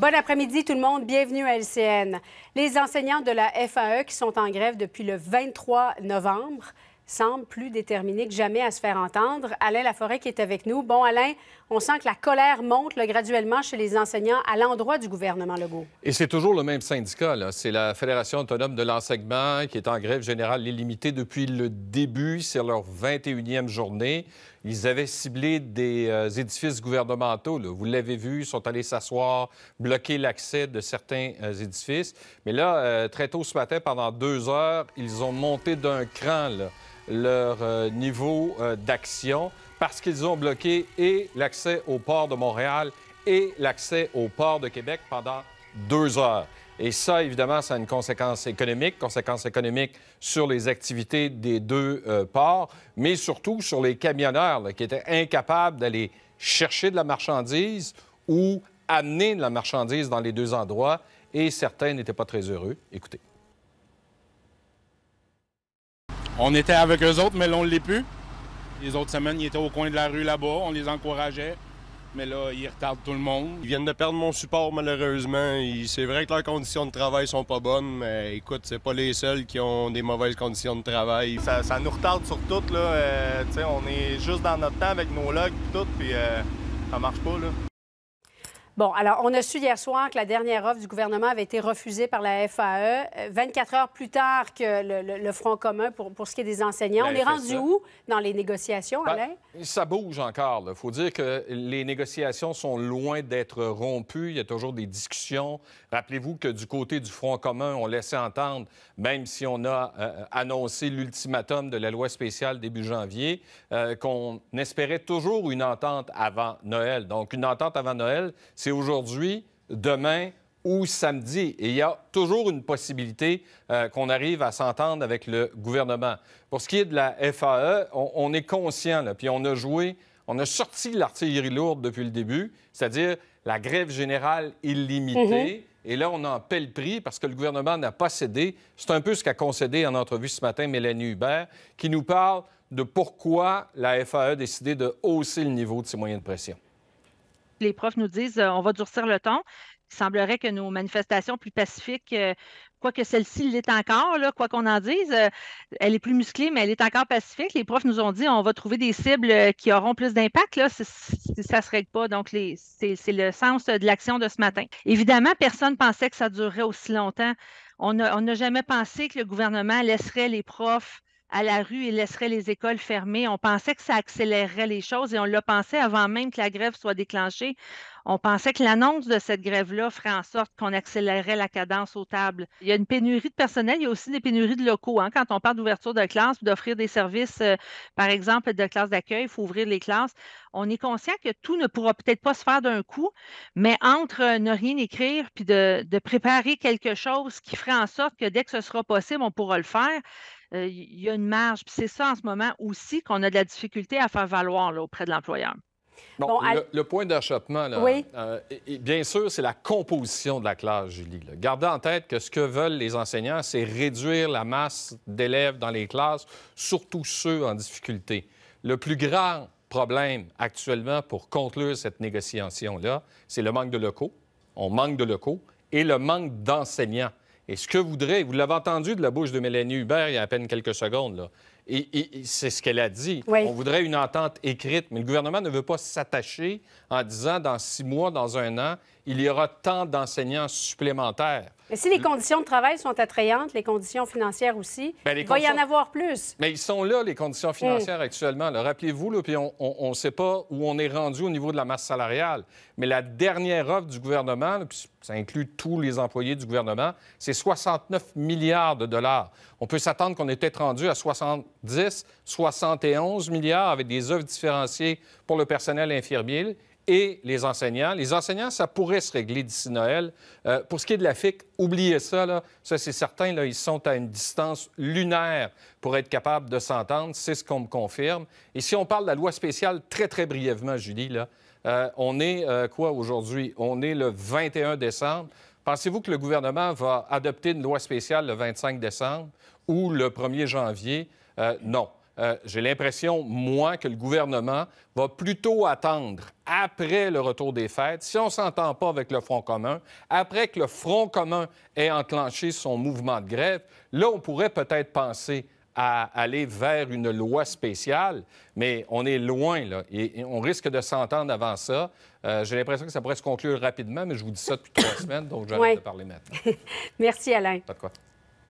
Bon après-midi tout le monde, bienvenue à LCN. Les enseignants de la FAE qui sont en grève depuis le 23 novembre semble plus déterminé que jamais à se faire entendre. Alain Laforêt qui est avec nous. Bon, Alain, on sent que la colère monte graduellement chez les enseignants à l'endroit du gouvernement Legault. Et c'est toujours le même syndicat. C'est la Fédération autonome de l'enseignement qui est en grève générale illimitée depuis le début. C'est leur 21e journée. Ils avaient ciblé des euh, édifices gouvernementaux. Vous l'avez vu, ils sont allés s'asseoir, bloquer l'accès de certains euh, édifices. Mais là, euh, très tôt ce matin, pendant deux heures, ils ont monté d'un cran. Là leur euh, niveau euh, d'action parce qu'ils ont bloqué et l'accès au port de Montréal et l'accès au port de Québec pendant deux heures. Et ça, évidemment, ça a une conséquence économique, conséquence économique sur les activités des deux euh, ports, mais surtout sur les camionneurs qui étaient incapables d'aller chercher de la marchandise ou amener de la marchandise dans les deux endroits, et certains n'étaient pas très heureux. Écoutez. On était avec eux autres, mais là, on ne l'est plus. Les autres semaines, ils étaient au coin de la rue là-bas, on les encourageait. Mais là, ils retardent tout le monde. Ils viennent de perdre mon support, malheureusement. C'est vrai que leurs conditions de travail sont pas bonnes, mais écoute, c'est pas les seuls qui ont des mauvaises conditions de travail. Ça, nous retarde sur tout, là. Euh, on est juste dans notre temps avec nos logs et tout, puis euh, ça marche pas, là. Bon, alors, on a su hier soir que la dernière offre du gouvernement avait été refusée par la FAE, 24 euh, heures plus tard que le, Front commun pour, pour ce qui est des enseignants. on est rendu où dans les négociations, ben, Alain? ça bouge encore. Il faut dire que les négociations sont loin d'être rompues. Il y a toujours des discussions. Rappelez-vous que du côté du Front commun, on laissait entendre, même si on a euh, annoncé l'ultimatum de la loi spéciale début janvier, euh, qu'on espérait toujours une entente avant Noël. Donc, une entente avant Noël, c'est aujourd'hui, demain ou samedi. Et il y a toujours une possibilité euh, qu'on arrive à s'entendre avec le gouvernement. Pour ce qui est de la FAE, on, est conscient, là, puis on a joué, on a sorti l'artillerie lourde depuis le début, c'est-à-dire la grève générale illimitée. Mhm. Et là, on en paie le prix parce que le gouvernement n'a pas cédé. C'est un peu ce qu'a concédé en entrevue ce matin Mélanie Hubert, qui nous parle de pourquoi la FAE a décidé de hausser le niveau de ses moyens de pression les profs nous disent euh, on va durcir le ton. Il semblerait que nos manifestations plus pacifiques, euh, quoique celle-ci l'est encore, quoi qu'on en dise, euh, elle est plus musclée, mais elle est encore pacifique. Les profs nous ont dit on va trouver des cibles qui auront plus d'impact. si ça ne se règle pas. Donc, c'est le sens de l'action de ce matin. Évidemment, personne ne pensait que ça durerait aussi longtemps. On n'a jamais pensé que le gouvernement laisserait les profs à la rue et laisserait les écoles fermées. On pensait que ça accélérerait les choses et on l'a pensé avant même que la grève soit déclenchée. On pensait que l'annonce de cette grève-là ferait en sorte qu'on accélérait la cadence aux tables. Il y a une pénurie de personnel, il y a aussi des pénuries de locaux. Hein. Quand on parle d'ouverture de classe, d'offrir des services, euh, par exemple, de classe d'accueil, il faut ouvrir les classes. On est conscient que tout ne pourra peut-être pas se faire d'un coup, mais entre euh, ne rien écrire puis de, préparer quelque chose qui ferait en sorte que dès que ce sera possible, on pourra le faire, euh, il y a une marge. C'est ça en ce moment aussi qu'on a de la difficulté à faire valoir auprès de l'employeur. Bon, le, point d'achoppement, euh, bien sûr, c'est la composition de la classe, Julie. Gardez en tête que ce que veulent les enseignants, c'est réduire la masse d'élèves dans les classes, surtout ceux en difficulté. Le plus grand problème actuellement pour conclure cette négociation-là, c'est le manque de locaux. On manque de locaux et le manque d'enseignants. Et ce que voudrait, vous l'avez entendu de la bouche de Mélanie Hubert il y a à peine quelques secondes, là, et, c'est ce qu'elle a dit. On voudrait une entente écrite, mais le gouvernement ne veut pas s'attacher en disant dans six mois, dans un an, il y aura tant d'enseignants supplémentaires. Mais si les conditions de travail sont attrayantes, les conditions financières aussi, ben, il va y en avoir plus. Mais ils sont là, les conditions hmm. financières actuellement. Rappelez-vous, puis on ne sait pas où on est rendu au niveau de la masse salariale. Mais la dernière offre du gouvernement, ça inclut tous les employés du gouvernement, c'est 69 milliards de dollars. On peut s'attendre qu'on ait peut-être rendu à 70, 71 milliards avec des œuvres différenciées pour le personnel infirmier et les enseignants. Les enseignants, ça pourrait se régler d'ici Noël. Euh, pour ce qui est de la FIC, oubliez ça, Ça, c'est certain, ils sont à une distance lunaire pour être capables de s'entendre. C'est ce qu'on me confirme. Et si on parle de la loi spéciale, très, très brièvement, Julie, là, euh, on est euh, quoi aujourd'hui? On est le 21 décembre. Pensez-vous que le gouvernement va adopter une loi spéciale le 25 décembre ou le 1er janvier? non. Euh, j'ai l'impression, moi, que le gouvernement va plutôt attendre après le retour des fêtes, si on ne s'entend pas avec le Front commun, après que le Front commun ait enclenché son mouvement de grève, là, on pourrait peut-être penser à aller vers une loi spéciale, mais on est loin, là, et, on risque de s'entendre avant ça. Euh, j'ai l'impression que ça pourrait se conclure rapidement, mais je vous dis ça depuis trois semaines, donc j'arrête de parler maintenant. Merci, Alain. Pas de quoi.